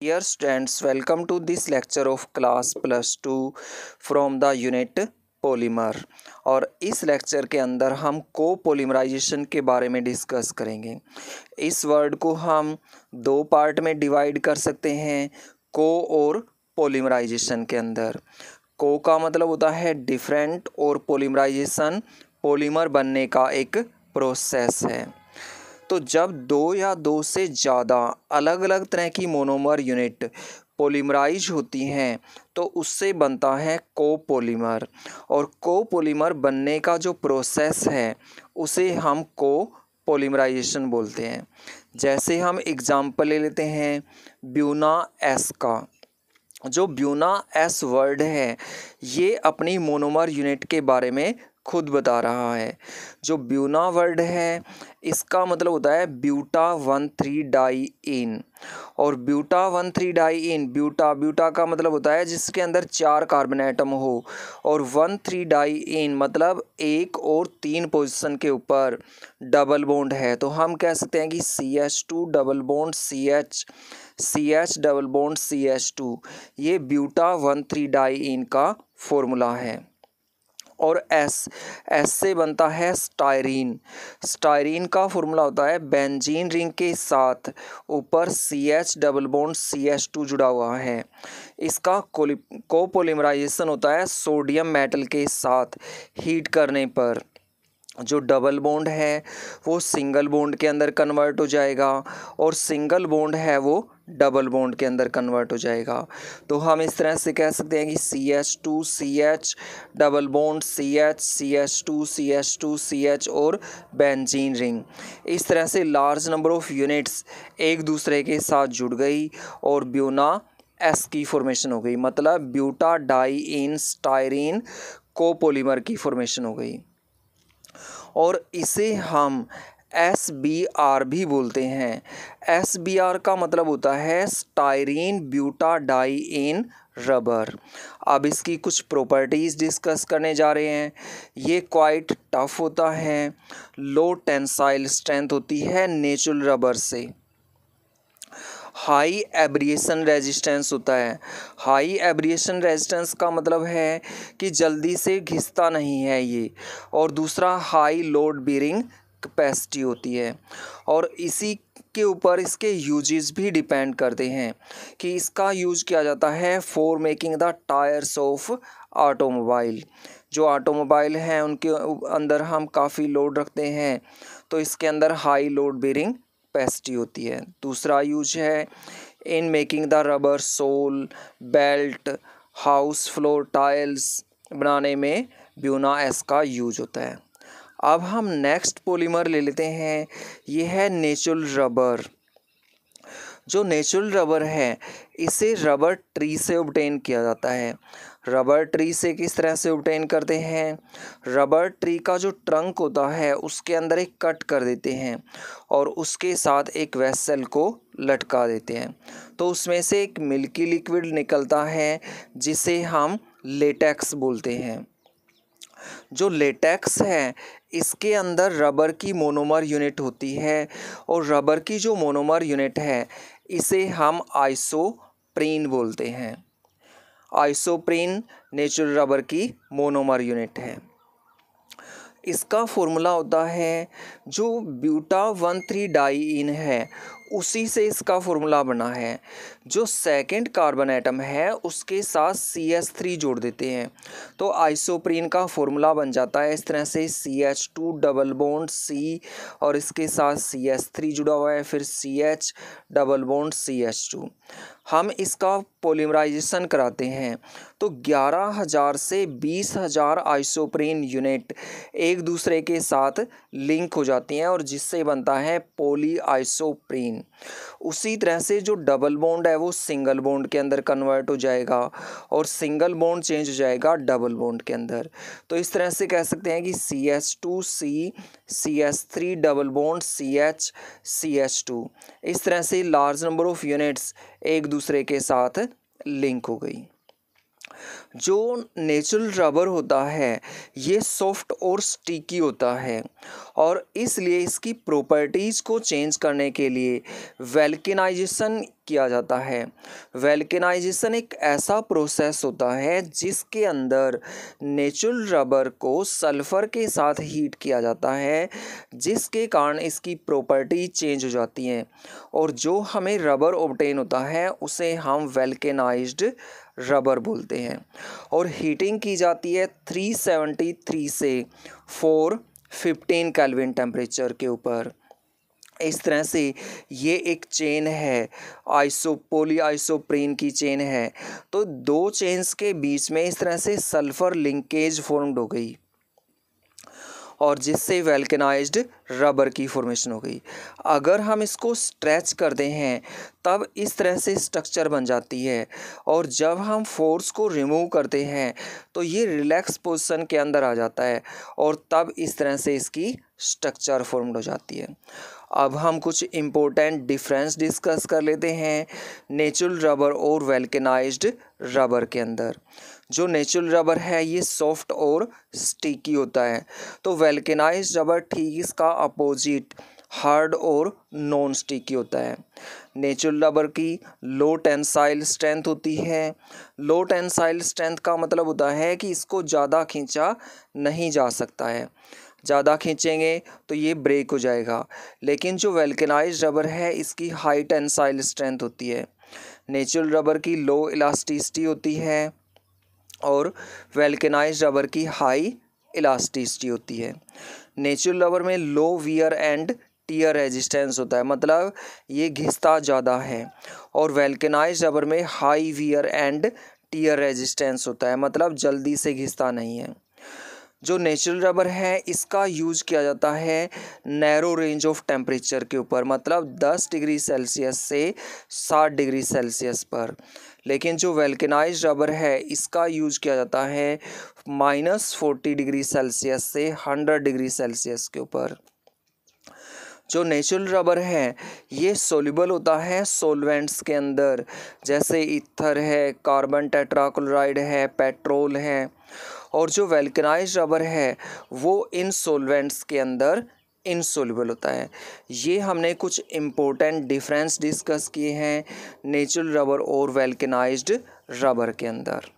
Dear students, welcome to this lecture of class plus two from the unit polymer और इस lecture के अंदर हम को पोलीमराइजेशन के बारे में डिस्कस करेंगे इस वर्ड को हम दो पार्ट में डिवाइड कर सकते हैं को और पोलीमराइजेशन के अंदर को का मतलब होता है डिफरेंट और पोलीमराइजेशन पोलीमर बनने का एक प्रोसेस है तो जब दो या दो से ज़्यादा अलग अलग तरह की मोनोमर यूनिट पोलीमराइज होती हैं तो उससे बनता है कोपोलीमर और कोपोलीमर बनने का जो प्रोसेस है उसे हम को पोलीमराइजेशन बोलते हैं जैसे हम एग्ज़ाम्पल ले लेते हैं ब्यूना एस का जो ब्यूना एस वर्ड है ये अपनी मोनोमर यूनिट के बारे में खुद बता रहा है जो ब्यूना वर्ड है इसका मतलब होता है buta one three diene और buta one three diene buta buta का मतलब होता है जिसके अंदर चार कार्बन एटम हो और वन थ्री डाई इन मतलब एक और तीन पोजीशन के ऊपर डबल बोंड है तो हम कह सकते हैं कि C H two double bond C H C H double bond C H two ये buta one three diene का फॉर्मूला है और एस एस से बनता है स्टायरीन स्टायरीन का फॉर्मूला होता है बेंजीन रिंग के साथ ऊपर C H double bond C H two जुड़ा हुआ है इसका कोपोलीमराइजेशन होता है सोडियम मेटल के साथ हीट करने पर जो डबल बोंड है वो सिंगल बोंड के अंदर कन्वर्ट हो जाएगा और सिंगल बोंड है वो डबल बोंड के अंदर कन्वर्ट हो जाएगा तो हम इस तरह से कह सकते हैं कि C H two C H double bond C H C H two C H two C H और बेंजीन रिंग इस तरह से लार्ज नंबर ऑफ़ यूनिट्स एक दूसरे के साथ जुड़ गई और ब्यूना एस की फॉर्मेशन हो गई मतलब ब्यूटा डाई इन को कोपोलीमर की फॉर्मेशन हो गई और इसे हम एस बी आर भी बोलते हैं एस बी आर का मतलब होता है ब्यूटा डाई इन रबर अब इसकी कुछ प्रॉपर्टीज़ डिस्कस करने जा रहे हैं ये क्वाइट टफ होता है लो टेंसाइल स्ट्रेंथ होती है नेचुरल रबर से हाई एब्रिएशन रेजिस्टेंस होता है हाई एब्रिएशन रेजिस्टेंस का मतलब है कि जल्दी से घिसता नहीं है ये और दूसरा हाई लोड बीरिंग कैपेसिटी होती है और इसी के ऊपर इसके यूजेस भी डिपेंड करते हैं कि इसका यूज किया जाता है for making the tyres of automobile जो ऑटोमोबाइल हैं उनके अंदर हम काफ़ी लोड रखते हैं तो इसके अंदर हाई लोड बेरिंग कैपेसिटी होती है दूसरा यूज है in making the rubber sole belt hose floor tiles बनाने में ब्यूना एस का यूज होता है अब हम नेक्स्ट पॉलीमर ले लेते हैं ये है नेचुरल रबर जो नेचुरल रबर है इसे रबर ट्री से ऑब्टेन किया जाता है रबर ट्री से किस तरह से ऑब्टेन करते हैं रबर ट्री का जो ट्रंक होता है उसके अंदर एक कट कर देते हैं और उसके साथ एक वेसल को लटका देते हैं तो उसमें से एक मिल्की लिक्विड निकलता है जिसे हम लेटेक्स बोलते हैं जो लेटेक्स है इसके अंदर रबर की मोनोमर यूनिट होती है और रबर की जो मोनोमर यूनिट है इसे हम आइसोप्रीन बोलते हैं आइसोप्रीन नेचुरल रबर की मोनोमर यूनिट है इसका फॉर्मूला होता है जो buta one three diene है उसी से इसका फॉर्मूला बना है जो सेकंड कार्बन एटम है उसके साथ सी एच थ्री जोड़ देते हैं तो आइसोप्रीन का फॉर्मूला बन जाता है इस तरह से C H two double bond C और इसके साथ सी एच थ्री जुड़ा हुआ है फिर C H double bond C H two हम इसका पोलीमराइजेशन कराते हैं तो ग्यारह हज़ार से बीस हज़ार आइसोप्रीन यूनिट एक दूसरे के साथ लिंक हो जाती हैं और जिससे बनता है पोली आइसोप्रीन उसी तरह से जो डबल बॉन्ड है वो सिंगल बॉन्ड के अंदर कन्वर्ट हो जाएगा और सिंगल बॉन्ड चेंज हो जाएगा डबल बॉन्ड के अंदर तो इस तरह से कह सकते हैं कि C H two C C H three double bond C H C H two इस तरह से लार्ज नंबर ऑफ यूनिट्स एक दूसरे के साथ लिंक हो गई जो नेचुरल रबर होता है ये सॉफ्ट और स्टिकी होता है और इसलिए इसकी प्रॉपर्टीज़ को चेंज करने के लिए वेल्किनाइजेशन किया जाता है वेल्किनाइजेशन एक ऐसा प्रोसेस होता है जिसके अंदर नेचुरल रबर को सल्फ़र के साथ हीट किया जाता है जिसके कारण इसकी प्रॉपर्टी चेंज हो जाती है और जो हमें रबर ऑब्टेन होता है उसे हम वेल्केनाइज रबर बोलते हैं और हीटिंग की जाती है 373 से 415 केल्विन टेम्परेचर के ऊपर इस तरह से ये एक चेन है आइसोपोली आइसोप्रीन की चेन है तो दो चेन्स के बीच में इस तरह से सल्फ़र लिंकेज फॉर्म्ड हो गई और जिससे वेल्केनाइज्ड रबर की फॉर्मेशन हो गई अगर हम इसको स्ट्रेच करते हैं तब इस तरह से स्ट्रक्चर बन जाती है और जब हम फोर्स को रिमूव करते हैं तो ये रिलैक्स पोजिशन के अंदर आ जाता है और तब इस तरह से इसकी स्ट्रक्चर फॉर्म्ड हो जाती है अब हम कुछ इम्पोर्टेंट डिफरेंस डिस्कस कर लेते हैं नेचुरल रबर और वेल्केनाइज्ड रबर के अंदर जो नेचुरल रबर है ये सॉफ्ट और स्टिकी होता है तो वेल्केनाइज्ड रबर ठीक इसका अपोजिट हार्ड और नॉन स्टिकी होता है नेचुरल रबर की लो टेंसाइल स्ट्रेंथ होती है लो टेंसाइल स्ट्रेंथ का मतलब होता है कि इसको ज़्यादा खींचा नहीं जा सकता है ज़्यादा खींचेंगे तो ये ब्रेक हो जाएगा लेकिन जो वेल्केनाइज रबर है इसकी हाई टेंसाइल स्ट्रेंथ होती है नेचुरल रबर की लो इलास्टिसिटी होती है और वेल्केनाइज रबर की हाई इलास्टिसिटी होती है नेचुरल रबर में low wear and tear resistance होता है मतलब ये घिसता ज़्यादा है और वेल्केनाइज रबर में high wear and tear resistance होता है मतलब जल्दी से घिसता नहीं है जो नेचुरल रबर है इसका यूज किया जाता है नैरो रेंज ऑफ टेम्परेचर के ऊपर मतलब 10 डिग्री सेल्सियस से 60 डिग्री सेल्सियस पर लेकिन जो वेल्केनाइज रबर है इसका यूज किया जाता है माइनस फोर्टी डिग्री सेल्सियस से हंड्रेड डिग्री सेल्सियस के ऊपर जो नेचुरल रबर है ये सोल्यूबल होता है सोलवेंट्स के अंदर जैसे इथर है कार्बन टेट्राक्लोराइड है पेट्रोल है और जो वेल्कनाइज रबर है वो इन सोलवेंट्स के अंदर इनसोल्यूबल होता है ये हमने कुछ इम्पोर्टेंट डिफरेंस डिस्कस किए हैं नेचुरल रबर और वेल्कनाइज रबर के अंदर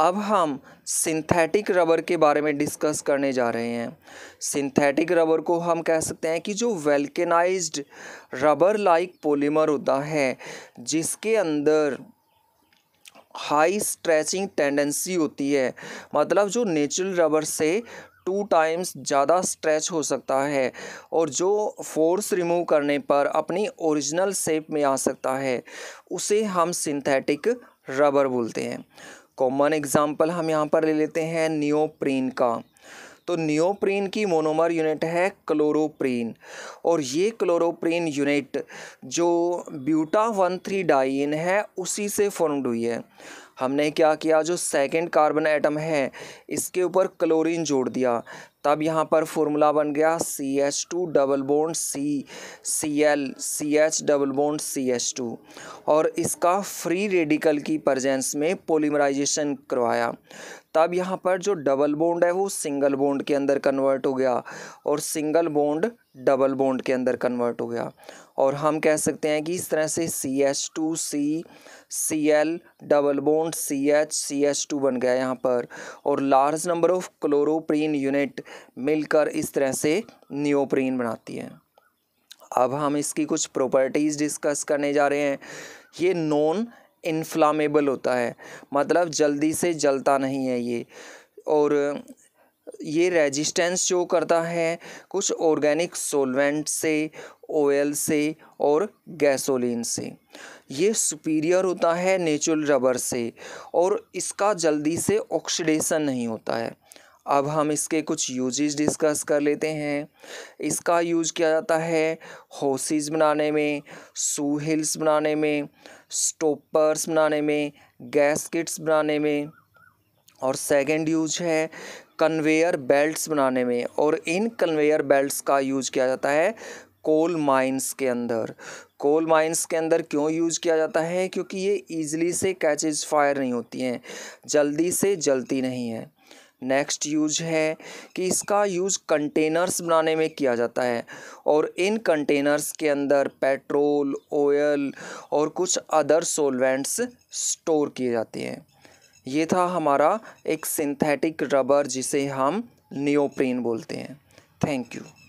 अब हम सिंथेटिक रबर के बारे में डिस्कस करने जा रहे हैं सिंथेटिक रबर को हम कह सकते हैं कि जो वेल्केनाइज्ड रबर लाइक पोलीमर होता है जिसके अंदर हाई स्ट्रेचिंग टेंडेंसी होती है मतलब जो नेचुरल रबर से टू टाइम्स ज़्यादा स्ट्रेच हो सकता है और जो फोर्स रिमूव करने पर अपनी ओरिजिनल शेप में आ सकता है उसे हम सिंथेटिक रबर बोलते हैं कॉमन एग्जाम्पल हम यहाँ पर ले लेते हैं नियोप्रीन का तो नियोप्रीन की मोनोमर यूनिट है क्लोरोप्रीन और ये क्लोरोप्रीन यूनिट जो buta one three diene उसी से फॉर्म्ड हुई है हमने क्या किया जो सेकंड कार्बन एटम है इसके ऊपर क्लोरीन जोड़ दिया तब यहाँ पर फॉर्मूला बन गया C H two double bond C C L C H double bond C H two और इसका फ्री रेडिकल की प्रजेंस में पोलीमराइजेशन करवाया तब यहाँ पर जो डबल बोन्ड है वो सिंगल बोन्ड के अंदर कन्वर्ट हो गया और सिंगल बोन्ड डबल बोंड के अंदर कन्वर्ट हो गया और हम कह सकते हैं कि इस तरह से C H two C C L double bond C H C H two बन गया यहाँ पर और large number of chloroprene unit मिलकर इस तरह से नियोप्रीन बनाती है अब हम इसकी कुछ प्रॉपर्टीज़ डिस्कस करने जा रहे हैं ये नॉन इन्फ्लामेबल होता है मतलब जल्दी से जलता नहीं है ये और ये रेजिस्टेंस शो करता है कुछ ऑर्गेनिक सोलवेंट से ऑयल से और गैसोलीन से ये सुपीरियर होता है नेचुरल रबर से और इसका जल्दी से ऑक्सीडेशन नहीं होता है अब हम इसके कुछ यूजेस डिस्कस कर लेते हैं इसका यूज किया जाता है हॉसिस बनाने में सू हिल्स बनाने में स्टोपर्स बनाने में गैस किट्स बनाने में और सेकंड यूज है कन्वेयर बेल्ट्स बनाने में और इन कन्वेयर बेल्ट्स का यूज किया जाता है कोल माइंस के अंदर कोल माइंस के अंदर क्यों यूज किया जाता है क्योंकि ये इजीली से कैचेज फायर नहीं होती हैं जल्दी से जलती नहीं है नेक्स्ट यूज है कि इसका यूज कंटेनर्स बनाने में किया जाता है और इन कंटेनर्स के अंदर पेट्रोल ऑयल और कुछ अदर सोलवेंट्स स्टोर किए जाते हैं ये था हमारा एक सिंथेटिक रबर जिसे हम नियोप्रेन बोलते हैं थैंक यू